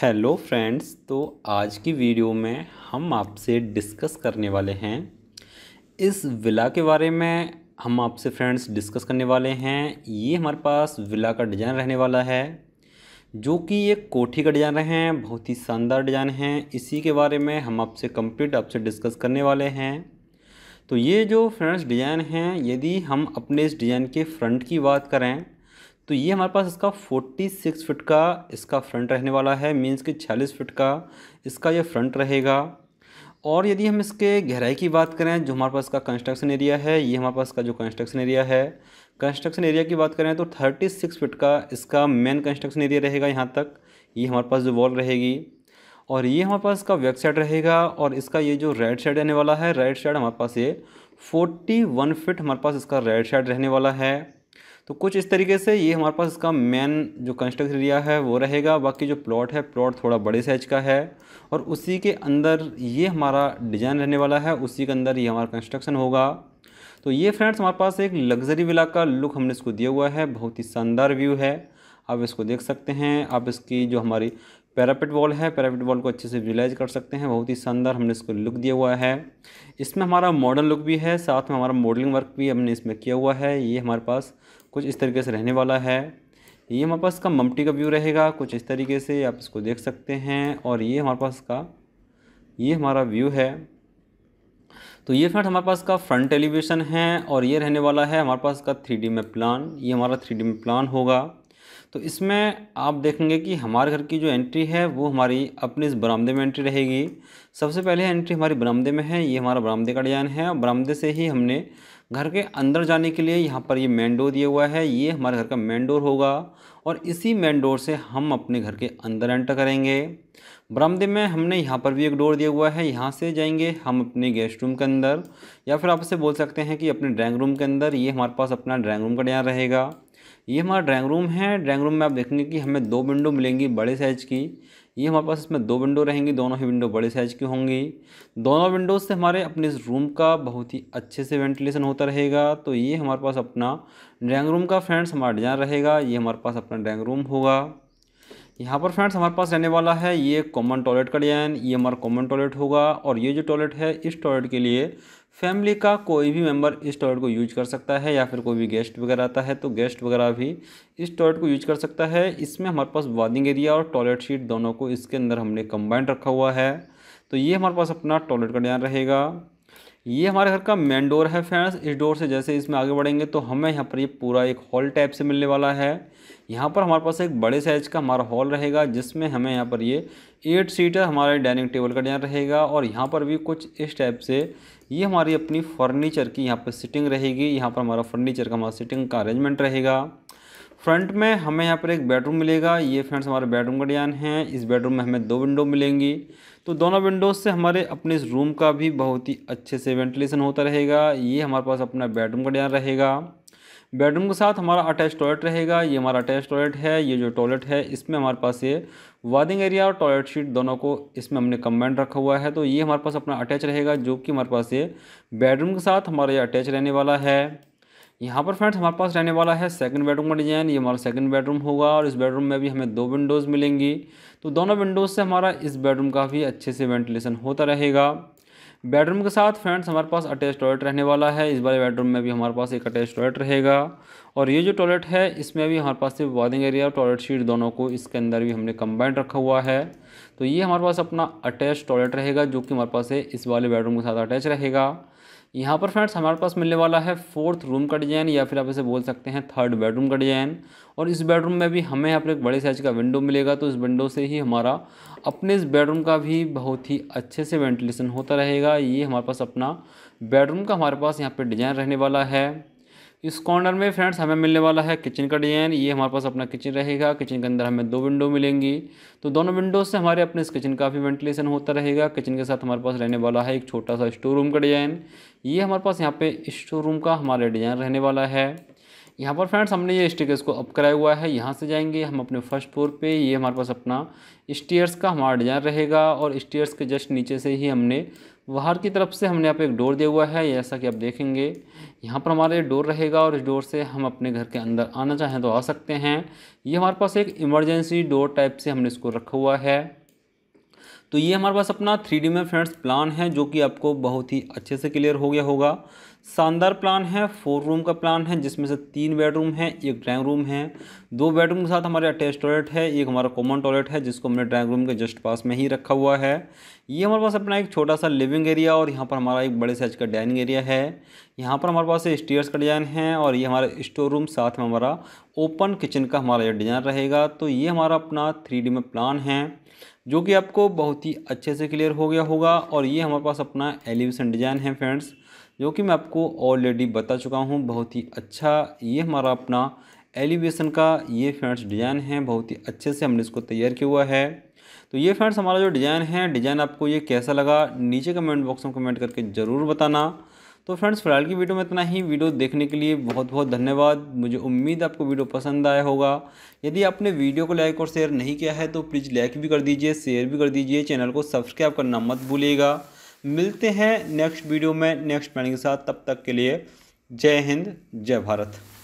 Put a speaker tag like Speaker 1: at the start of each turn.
Speaker 1: hello friends तो आज की वीडियो में हम आपसे डिस्कस करने वाले हैं इस विला के बारे में हम आपसे फ्रेंड्स डिस्कस करने वाले हैं ये हमारे पास विला का डिज़ाइन रहने वाला है जो कि ये कोठी का डिज़ाइन रहे हैं बहुत ही शानदार डिज़ाइन है इसी के बारे में हम आपसे कंप्लीट आपसे डिस्कस करने वाले हैं तो ये जो फ्रेंड्स डिज़ाइन हैं यदि हम अपने इस डिज़ाइन के फ्रंट की बात करें तो ये हमारे पास इसका 46 फिट का इसका फ्रंट रहने वाला है मीन्स कि 46 फिट का इसका ये फ्रंट रहेगा और यदि हम इसके गहराई की बात करें जो हमारे पास का कंस्ट्रक्शन एरिया है ये हमारे पास का जो कंस्ट्रक्शन एरिया है कंस्ट्रक्शन एरिया की बात करें तो 36 फिट का इसका मेन कंस्ट्रक्शन एरिया रहेगा यहाँ तक ये हमारे पास जो वॉल रहेगी और ये हमारे पास का वेब साइड रहेगा और इसका ये जो राइट साइड रहने वाला है राइट साइड हमारे पास ये 41 फीट हमारे पास इसका राइट साइड रहने वाला है तो कुछ इस तरीके से ये हमारे पास इसका मेन जो कंस्ट्रक्ट एरिया है वो रहेगा बाकी जो प्लॉट है प्लॉट थोड़ा बड़े साइज का है और उसी के अंदर ये हमारा डिज़ाइन रहने वाला है उसी के अंदर ये हमारा कंस्ट्रक्शन होगा तो ये फ्रेंड्स हमारे पास एक लग्जरी विला का लुक हमने इसको दिया हुआ है बहुत ही शानदार व्यू है आप इसको देख सकते हैं आप इसकी जो हमारी पैरापिट वॉल है पैरापिट वॉल को अच्छे से विजुलाइज कर सकते हैं बहुत ही शानदार हमने इसको लुक दिया हुआ है इसमें हमारा मॉडर्न लुक भी है साथ में हमारा मॉडलिंग वर्क भी हमने इसमें किया हुआ है ये हमारे पास कुछ इस तरीके से रहने वाला है ये हमारे पास का ममटी का व्यू रहेगा कुछ इस तरीके से आप इसको देख सकते हैं और ये हमारे पास का ये हमारा व्यू है तो ये फ्रंट हमारे पास का फ्रंट एलिवेशन है और ये रहने वाला है हमारे पास का थ्री में प्लान ये हमारा थ्री में प्लान होगा तो इसमें आप देखेंगे कि हमारे घर की जो एंट्री है वो हमारी अपने इस बरामदे में एंट्री रहेगी सबसे पहले एंट्री हमारी बरामदे में है ये हमारा बरामदे का डिजाइन है और बरामदे से ही हमने घर के अंदर जाने के लिए यहाँ पर ये मेन डोर दिया हुआ है ये हमारे घर का मेन डोर होगा और इसी मेन डोर से हम अपने घर के अंदर एंटर करेंगे बरामदे में हमने यहाँ पर भी एक डोर दिया हुआ है यहाँ से जाएंगे हम अपने गेस्ट रूम के अंदर या फिर आप इसे बोल सकते हैं कि अपने ड्राइंग रूम के अंदर ये हमारे पास अपना ड्राइंग रूम का डिजाइन रहेगा ये हमारा ड्राइंग रूम है ड्राइंग रूम में आप देखेंगे कि हमें दो विंडो मिलेंगी बड़े साइज़ की ये हमारे पास इसमें दो विंडो रहेंगी दोनों ही विंडो बड़े साइज़ की होंगी दोनों विंडोज से हमारे अपने इस रूम का बहुत ही अच्छे से वेंटिलेशन होता रहेगा तो ये हमारे पास अपना ड्राइंग रूम का फ्रेंड्स हमारा डिज़ाइन रहेगा ये हमारे पास अपना ड्राइंग रूम होगा यहाँ पर फ्रेंड्स हमारे पास रहने वाला है ये कॉमन टॉयलेट का डिज़ाइन ये हमारा कॉमन टॉयलेट होगा और ये जो टॉयलेट है इस टॉयलेट के लिए फैमिली का कोई भी मेंबर इस टॉयलेट को यूज कर सकता है या फिर कोई भी गेस्ट वगैरह आता है तो गेस्ट वगैरह भी इस टॉयलेट को यूज कर सकता है इसमें हमारे पास वार्निंग एरिया और टॉयलेट शीट दोनों को इसके अंदर हमने कंबाइंड रखा हुआ है तो ये हमारे पास अपना टॉयलेट का डिज़ाइन रहेगा ये हमारे घर का मेन डोर है फ्रेंड्स इस डोर से जैसे इसमें आगे बढ़ेंगे तो हमें यहाँ पर ये पूरा एक हॉल टाइप से मिलने वाला है यहाँ पर हमारे पास एक बड़े साइज का हमारा हॉल रहेगा जिसमें हमें यहाँ पर ये एट सीटर हमारे डाइनिंग टेबल का डिजाइन रहेगा और यहाँ पर भी कुछ इस टाइप से ये हमारी अपनी फर्नीचर की यहाँ पर सिटिंग रहेगी यहाँ पर हमारा फर्नीचर का हमारा सिटिंग का अरेंजमेंट रहेगा फ्रंट में हमें यहाँ पर एक बेडरूम मिलेगा ये फ्रेंड्स हमारे बेडरूम का डिज़ाइन है इस बेडरूम में हमें दो विंडो मिलेंगी तो दोनों विंडोज़ से हमारे अपने इस रूम का भी बहुत ही अच्छे से वेंटिलेशन होता रहेगा ये हमारे पास अपना बेडरूम का डिज़ाइन रहेगा बेडरूम के साथ हमारा अटैच टॉयलेट रहेगा ये हमारा अटैच टॉयलेट है ये जो टॉयलेट है इसमें हमारे पास ये वादिंग एरिया और टॉयलेट शीट दोनों को इसमें हमने कम्बाइंड रखा हुआ है तो ये हमारे पास अपना अटैच रहेगा जो कि हमारे पास ये बेडरूम के साथ हमारा ये अटैच रहने वाला है यहाँ पर फ्रेंड्स हमारे पास रहने वाला है सेकंड बेडरूम का डिज़ाइन ये हमारा सेकंड बेडरूम होगा और इस बेडरूम में भी हमें दो विंडोज़ मिलेंगी तो दोनों विंडोज़ से हमारा इस बेडरूम का भी अच्छे से वेंटिलेशन होता रहेगा बेडरूम के साथ फ्रेंड्स हमारे पास अटैच टॉयलेट रहने वाला है इस वाले बेडरूम में भी हमारे पास एक अटैच टॉयलेट रहेगा और ये जो टॉयलेट है इसमें भी हमारे पास सिर्फ वादिंग एरिया और टॉयलेट शीट दोनों को इसके अंदर भी हमने कंबाइंड रखा हुआ है तो ये हमारे पास अपना अटैच टॉयलेट रहेगा जो कि हमारे पास है इस वाले बेडरूम के साथ अटैच रहेगा यहाँ पर फ्रेंड्स हमारे पास मिलने वाला है फोर्थ रूम का डिज़ाइन या फिर आप इसे बोल सकते हैं थर्ड बेडरूम का डिज़ाइन और इस बेडरूम में भी हमें यहाँ पर एक बड़े साइज का विंडो मिलेगा तो इस विंडो से ही हमारा अपने इस बेडरूम का भी बहुत ही अच्छे से वेंटिलेशन होता रहेगा ये हमारे पास अपना बेडरूम का हमारे पास यहाँ पर डिज़ाइन रहने वाला है इस कॉर्नर में फ्रेंड्स हमें मिलने वाला है किचन का डिज़ाइन ये हमारे पास अपना किचन रहेगा किचन के अंदर हमें दो विंडो मिलेंगी तो दोनों विंडो से हमारे अपने इस किचन काफ़ी वेंटिलेशन होता रहेगा किचन के साथ हमारे पास रहने वाला है एक छोटा सा स्टोर रूम का डिज़ाइन ये हमारे पास यहाँ पे स्टोर रूम का हमारा डिज़ाइन रहने वाला है यहाँ पर फ्रेंड्स हमने ये स्टिकर्स को अप कराया हुआ है यहाँ से जाएंगे हम अपने फर्स्ट फ्लोर पे ये हमारे पास अपना स्टेयर्स का हमारा डिज़ाइन रहेगा और स्टेयर्स के जस्ट नीचे से ही हमने बाहर की तरफ से हमने यहाँ पे एक डोर दिया हुआ है जैसा कि आप देखेंगे यहाँ पर हमारा ये डोर रहेगा और इस डोर से हम अपने घर के अंदर आना चाहें तो आ सकते हैं ये हमारे पास एक इमरजेंसी डोर टाइप से हमने इसको रखा हुआ है तो ये हमारे पास अपना थ्री में फ्रेंड्स प्लान है जो कि आपको बहुत ही अच्छे से क्लियर हो गया होगा शानदार प्लान है फोर रूम का प्लान है जिसमें से तीन बेडरूम है एक ड्राइंग रूम है दो बेडरूम के साथ हमारे अटैच टॉयलेट है एक हमारा कॉमन टॉयलेट है जिसको हमने ड्राइंग रूम के जस्ट पास में ही रखा हुआ है ये हमारे पास अपना एक छोटा सा लिविंग एरिया और यहाँ पर हमारा एक बड़े साइज का डाइनिंग एरिया है यहाँ पर हमारे पास स्टेयर्स का डिज़ाइन है और ये हमारा स्टोर रूम साथ में हमारा ओपन किचन का हमारा ये डिज़ाइन रहेगा तो ये हमारा अपना थ्री में प्लान है जो कि आपको बहुत ही अच्छे से क्लियर हो गया होगा और ये हमारे पास अपना एलिवेशन डिज़ाइन है फ्रेंड्स जो कि मैं आपको ऑलरेडी बता चुका हूँ बहुत ही अच्छा ये हमारा अपना एलिवेशन का ये फ्रेंड्स डिज़ाइन है बहुत ही अच्छे से हमने इसको तैयार किया हुआ है तो ये फ्रेंड्स हमारा जो डिज़ाइन है डिज़ाइन आपको ये कैसा लगा नीचे कमेंट बॉक्स में कमेंट करके ज़रूर बताना तो फ्रेंड्स फिलहाल की वीडियो में इतना ही वीडियो देखने के लिए बहुत बहुत धन्यवाद मुझे उम्मीद आपको वीडियो पसंद आया होगा यदि आपने वीडियो को लाइक और शेयर नहीं किया है तो प्लीज़ लाइक भी कर दीजिए शेयर भी कर दीजिए चैनल को सब्सक्राइब करना मत भूलिएगा मिलते हैं नेक्स्ट वीडियो में नेक्स्ट प्लानिंग के साथ तब तक के लिए जय हिंद जय भारत